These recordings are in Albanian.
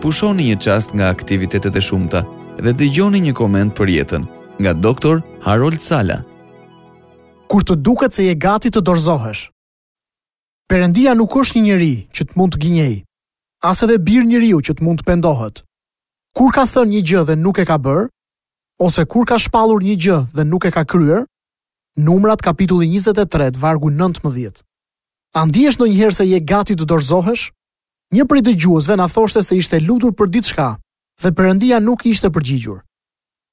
pushoni një qast nga aktivitetet e shumëta dhe dëgjoni një koment për jetën nga doktor Harold Sala. Kur të duket se je gati të dorzohesh? Perendia nuk është një njerëz që të mund të gënjej, as edhe bir njeriu që të mund të pendohet. Kur ka thënë një gjë dhe nuk e ka bërë, ose kur ka shpallur një gjë dhe nuk e ka kryer, numrat kapitulli 23, vargu 19. A ndihesh ndonjëherë se je gati të dorzohesh? Një prej dëgjuesve na thoshte se ishte lutur për diçka dhe Perëndia nuk ishte përgjigjur.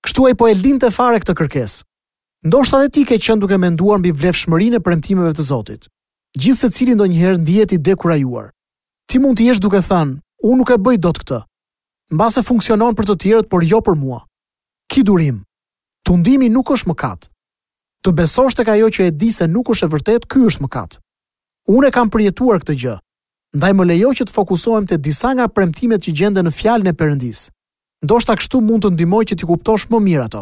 Kështu ai po e linte fare këtë kërkesë. Ndoshta edhe ti ke qenë duke menduar mbi vlefshmërinë e premtimeve të Zotit. Gjithë se cili ndonjëherë ndihet i dekurajuar. Ti mund të jesh duke thënë, unë nuk e bëj dot këtë. Mbase funksionon për të tjerët, por jo për mua. Ki durim. Tundimi nuk është mëkat. Të besosh tek ajo që e di se nuk është e vërtet, ky është mëkat. Unë e kam përjetuar këtë gjë ndaj më lejo që të fokusohem të disa nga premtimet që gjende në fjalën e përëndis. Ndo shta kështu mund të ndimoj që t'i kuptosh më mirë ato.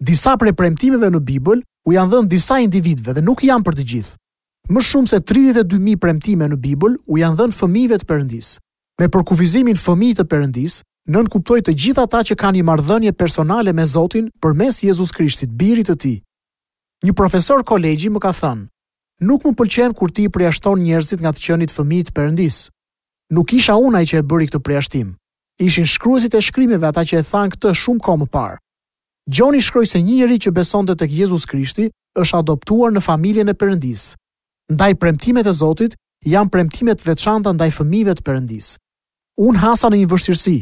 Disa pre premtimeve në Bibël u janë dhënë disa individve dhe nuk janë për të gjithë. Më shumë se 32.000 premtime në Bibël u janë dhënë fëmijëve të përëndis. Me përkufizimin fëmijë të përëndis, nën kuptoi të gjithë ata që kanë një marrëdhënie personale me Zotin përmes Jezus Krishtit, birit të Tij. Një profesor kolegji më ka thënë, nuk më pëlqen kur ti përjashton njerëzit nga të qenit fëmijë të perëndis. Nuk isha unë ai që e bëri këtë përjashtim. Ishin shkruesit e shkrimeve ata që e than këtë shumë kohë më parë. Gjoni shkroi se një njeri që besonte tek Jezusi Krishti është adoptuar në familjen e Perëndis. Ndaj premtimet e Zotit janë premtimet veçanta ndaj fëmijëve të Perëndis. Un hasa në një vështirësi.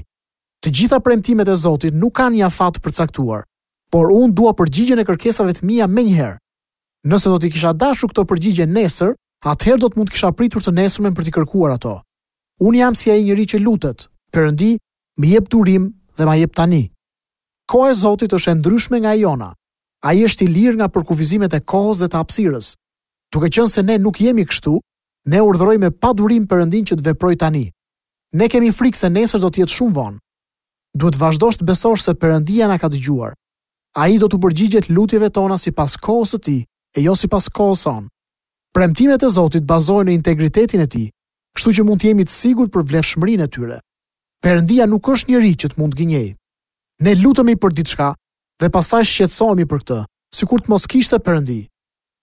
Të gjitha premtimet e Zotit nuk kanë një afat të përcaktuar, por un dua përgjigjen e kërkesave të mia menjëherë. Nëse do t'i kisha dashur këto përgjigje nesër, atëherë do të mund kisha pritur të nesërmen për t'i kërkuar ato. Unë jam si ai njeriu që lutet. Perëndi, më jep durim dhe ma jep tani. Koha e Zotit është e ndryshme nga jona. Ai është i lirë nga përkufizimet e kohës dhe të hapësirës. Duke qenë se ne nuk jemi kështu, ne urdhërojmë pa durim Perëndin që të veprojë tani. Ne kemi frikë se nesër do të jetë shumë vonë. Duhet vazhdosh të besosh se Perëndia na ka dëgjuar. Ai do të përgjigjet lutjeve tona sipas kohës së tij e jo si pas kohës sonë. Premtimet e Zotit bazojnë në integritetin e ti, kështu që mund të jemi të sigur për vlefshmërin e tyre. Perëndia nuk është njëri që të mund gënjej. Ne lutemi për diçka dhe pasaj shqetsojmi për këtë, sikur të mos kishte Perëndi.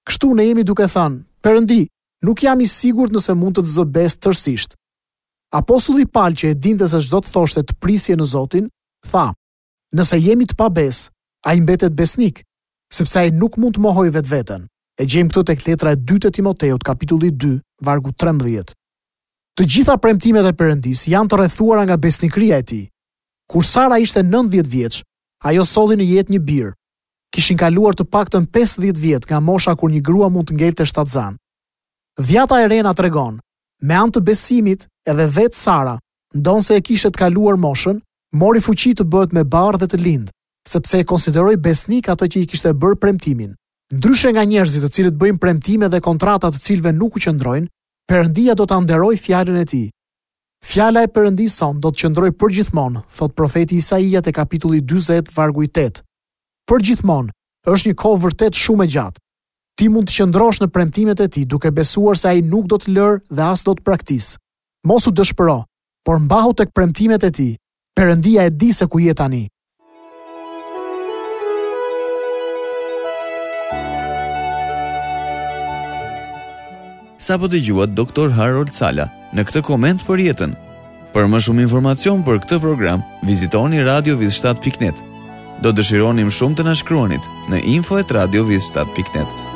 Kështu ne jemi duke thënë, Perëndi, nuk jam i sigurt nëse mund të të zëbes tërësisht. Apostulli palë që e dinte se çdo të thoshte të prisje në Zotin, tha: Nëse jemi të pabes, ai mbetet besnik sepse ai nuk mund të mohoj vetë vetën. E gjem këtë tek letra e dytë e Timoteut, kapitulli 2, vargu 13. Të gjitha premtimet e Perëndis janë të rrethuara nga besnikëria e tij. Kur Sara ishte 90 vjeç, ajo solli në jetë një birë. Kishin kaluar të paktën 50 vjet nga mosha kur një grua mund të ngelte shtatzan. Dhjata e rena tregon, me anë të besimit edhe vetë Sara, ndonë se e kishte kaluar moshën, mori fuqi të bëhet me barë dhe të lindë sepse e konsideroi besnik ato që i kishte bërë premtimin. Ndryshe nga njerëzit të cilët bëjnë premtime dhe kontrata të cilëve nuk u qëndrojnë, Perëndia do ta nderoj fjalën e tij. Fjala e Perëndisë son do të qëndrojë përgjithmonë, thot profeti Isaia te kapitulli 40 vargu i 8. Përgjithmonë, është një kohë vërtet shumë e gjatë. Ti mund të qëndrosh në premtimet e tij duke besuar se ai nuk do të lërë dhe as do të praktis. Mos u dëshpëro, por mbahu tek premtimet e tij. Perëndia e di se ku je tani. sa po të gjuat doktor Harold Sala në këtë komend për jetën. Për më shumë informacion për këtë program, vizitoni Radio 7.net. Do dëshironim shumë të nashkronit në info e Radio